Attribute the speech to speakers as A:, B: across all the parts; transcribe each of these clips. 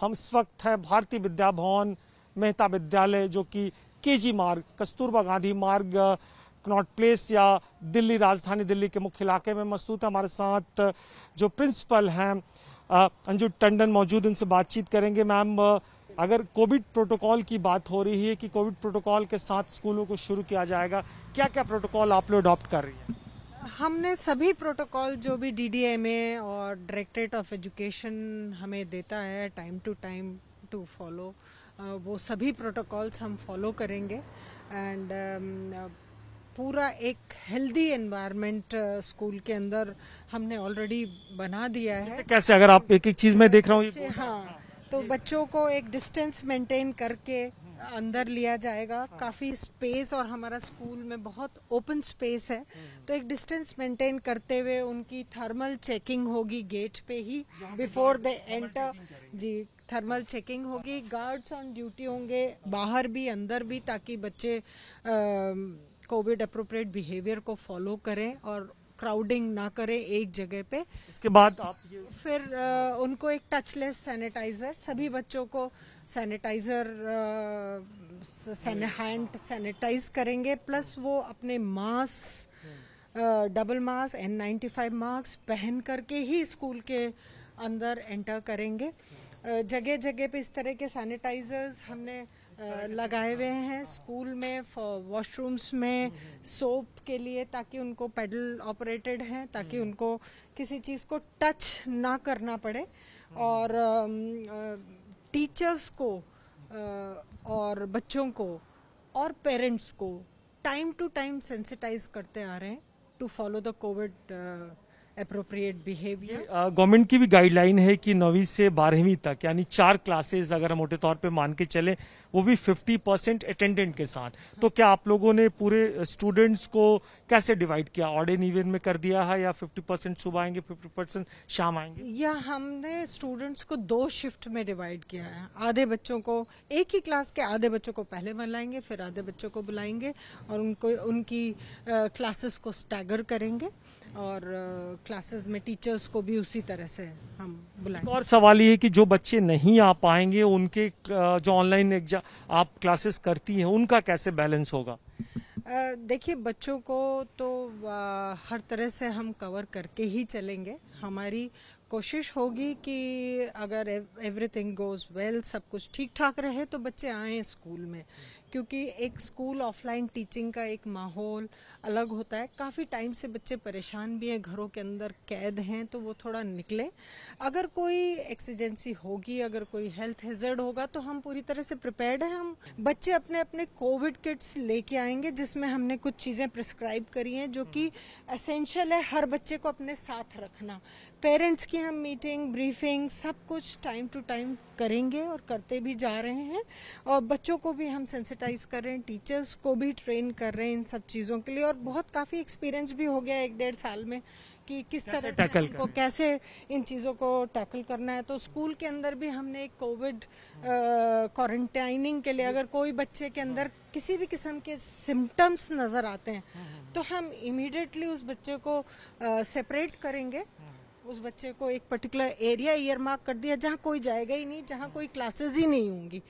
A: हम इस वक्त हैं भारतीय विद्या भवन मेहता विद्यालय जो कि केजी मार्ग कस्तूरबा गांधी मार्ग नॉट प्लेस या दिल्ली राजधानी दिल्ली के मुख्य इलाके में मस्तूत है हमारे साथ जो प्रिंसिपल हैं अंजू टंडन मौजूद इनसे बातचीत करेंगे मैम अगर कोविड प्रोटोकॉल की बात हो रही है कि कोविड प्रोटोकॉल के साथ स्कूलों को शुरू किया जाएगा क्या क्या प्रोटोकॉल आप लोग अडॉप्ट कर रही हैं
B: हमने सभी प्रोटोकॉल जो भी डीडीएमए और डायरेक्टरेट ऑफ एजुकेशन हमें देता है time to time to follow वो सभी प्रोटोकॉल्स हम फॉलो करेंगे एंड पूरा एक हेल्दी एनवायरनमेंट स्कूल के अंदर हमने ऑलरेडी बना दिया है कैसे
A: अगर आप एक एक चीज में देख रहा हूँ
B: हाँ तो बच्चों को एक डिस्टेंस मेंटेन करके अंदर लिया जाएगा हाँ। काफी स्पेस और हमारा स्कूल में बहुत ओपन स्पेस है हम्म। तो एक डिस्टेंस मेंटेन करते हुए उनकी थर्मल चेकिंग होगी गेट पे ही बिफोर दे एंटर जी थर्मल चेकिंग होगी गार्ड्स ऑन ड्यूटी होंगे बाहर भी अंदर भी ताकि बच्चे कोविड अप्रोप्रिएट बिहेवियर को फॉलो करें और क्राउडिंग ना करें एक जगह पे इसके बाद आप ये फिर आ, उनको एक टचलेस सैनिटाइज़र सभी बच्चों को सैनिटाइज़र हैंड सैनिटाइज करेंगे प्लस वो अपने mask double mask N ninety five mask पहन करके ही स्कूल के अंदर एंटर करेंगे जगह जगह पे इस तरह के सैनिटाइजर्स हमने लगाए हुए हैं स्कूल में वॉशरूम्स में सोप के लिए ताकि उनको पेडल ऑपरेटेड हैं ताकि हम्म। उनको किसी चीज़ को टच ना करना पड़े हम्म। और टीचर्स को और बच्चों को और पेरेंट्स को टाइम टू टाइम सेंसिटाइज करते आ रहे हैं to follow the COVID appropriate behaviour
A: government की भी गाइडलाइन है कि नौवीं से बारहवीं तक यानी चार क्लासेस अगर हम मोटे तौर पे मान के चले वो भी 50 परसेंट अटेंडेंट के साथ तो हाँ। क्या आप लोगों ने पूरे स्टूडेंट्स को कैसे डिवाइड किया ऑर्डे इवेंट में कर दिया है या 50 परसेंट सुबह आएंगे 50 परसेंट शाम आएंगे
B: या हमने स्टूडेंट्स को दो शिफ्ट में डिवाइड किया है आधे बच्चों को एक ही क्लास के आधे बच्चों को पहले बुलाएंगे फिर आधे बच्चों को बुलाएंगे और उनको उनकी क्लासेस को स्टैगर करेंगे और क्लासेस में टीचर्स को भी उसी तरह से हम बुलाएंगे और
A: सवाल ये है कि जो बच्चे नहीं आ पाएंगे उनके जो ऑनलाइन एग्जाम आप क्लासेस करती हैं उनका कैसे बैलेंस होगा
B: देखिए बच्चों को तो आ, हर तरह से हम कवर करके ही चलेंगे हमारी कोशिश होगी कि अगर एवरीथिंग गोज़ वेल सब कुछ ठीक ठाक रहे तो बच्चे आए स्कूल में क्योंकि एक स्कूल ऑफलाइन टीचिंग का एक माहौल अलग होता है काफ़ी टाइम से बच्चे परेशान भी हैं घरों के अंदर कैद हैं तो वो थोड़ा निकले अगर कोई एक्सीजेंसी होगी अगर कोई हेल्थ हेजर्ड होगा तो हम पूरी तरह से प्रिपेयर्ड हैं हम बच्चे अपने अपने कोविड किट्स लेके आएंगे जिसमें हमने कुछ चीज़ें प्रिस्क्राइब करी हैं जो कि असेंशियल है हर बच्चे को अपने साथ रखना पेरेंट्स की हम मीटिंग ब्रीफिंग सब कुछ टाइम टू टाइम करेंगे और करते भी जा रहे हैं और बच्चों को भी हम सेंसिटिव सेंसिटाइज कर रहे हैं टीचर्स को भी ट्रेन कर रहे हैं इन सब चीज़ों के लिए और बहुत काफ़ी एक्सपीरियंस भी हो गया एक डेढ़ साल में कि किस तरह टैकल को कैसे इन चीज़ों को टैकल करना है तो स्कूल के अंदर भी हमने एक कोविड क्वारंटाइनिंग के लिए अगर कोई बच्चे के अंदर किसी भी किस्म के सिम्टम्स नज़र आते हैं हाँ, हाँ। तो हम इमीडिएटली उस बच्चे को सेपरेट करेंगे हाँ। उस बच्चे को एक पर्टिकुलर एरिया ईयर मार्क कर दिया जहाँ कोई जाएगा ही नहीं जहाँ कोई क्लासेस ही नहीं होंगी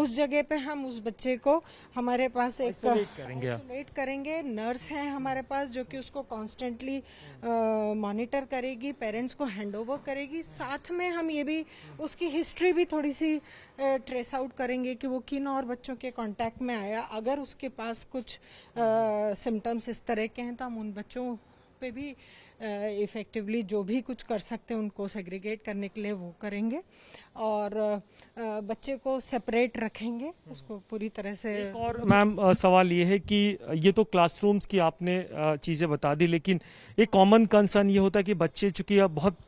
B: उस जगह पे हम उस बच्चे को हमारे पास एक वेट करेंगे नर्स है हमारे पास जो कि उसको कॉन्स्टेंटली मॉनिटर करेगी पेरेंट्स को हैंड ओवर करेगी साथ में हम ये भी उसकी हिस्ट्री भी थोड़ी सी ट्रेस आउट करेंगे कि वो किन और बच्चों के कांटेक्ट में आया अगर उसके पास कुछ सिम्टम्स इस तरह के हैं तो हम उन बच्चों पे भी इफ़ेक्टिवली जो भी कुछ कर सकते हैं उनको सेग्रीगेट करने के लिए वो करेंगे और बच्चे को सेपरेट रखेंगे उसको पूरी तरह से और
A: मैम सवाल ये है कि ये तो क्लासरूम्स की आपने चीज़ें बता दी लेकिन एक कॉमन कंसर्न ये होता है कि बच्चे चूंकि अब बहुत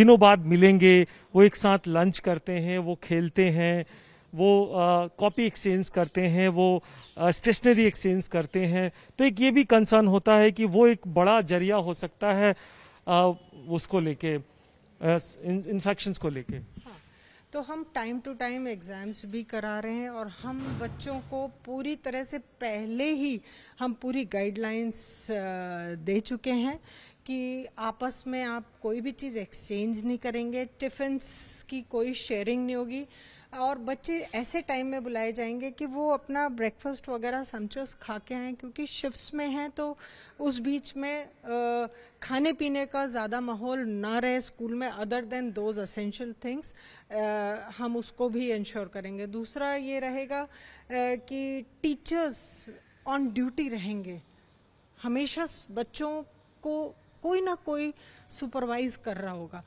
A: दिनों बाद मिलेंगे वो एक साथ लंच करते हैं वो खेलते हैं वो कॉपी एक्सचेंज करते हैं वो स्टेशनरी एक्सचेंज करते हैं तो एक ये भी कंसर्न होता है कि वो एक बड़ा जरिया हो सकता है आ, उसको लेके इन्फेक्शंस को लेके हाँ,
B: तो हम टाइम टू टाइम एग्जाम्स भी करा रहे हैं और हम बच्चों को पूरी तरह से पहले ही हम पूरी गाइडलाइंस दे चुके हैं कि आपस में आप कोई भी चीज़ एक्सचेंज नहीं करेंगे टिफिनस की कोई शेयरिंग नहीं होगी और बच्चे ऐसे टाइम में बुलाए जाएंगे कि वो अपना ब्रेकफास्ट वगैरह समचोस खा के आएँ क्योंकि शिफ्ट्स में हैं तो उस बीच में आ, खाने पीने का ज़्यादा माहौल ना रहे स्कूल में other than those essential things हम उसको भी इंश्योर करेंगे दूसरा ये रहेगा आ, कि टीचर्स ऑन ड्यूटी रहेंगे हमेशा बच्चों को कोई ना कोई सुपरवाइज कर रहा होगा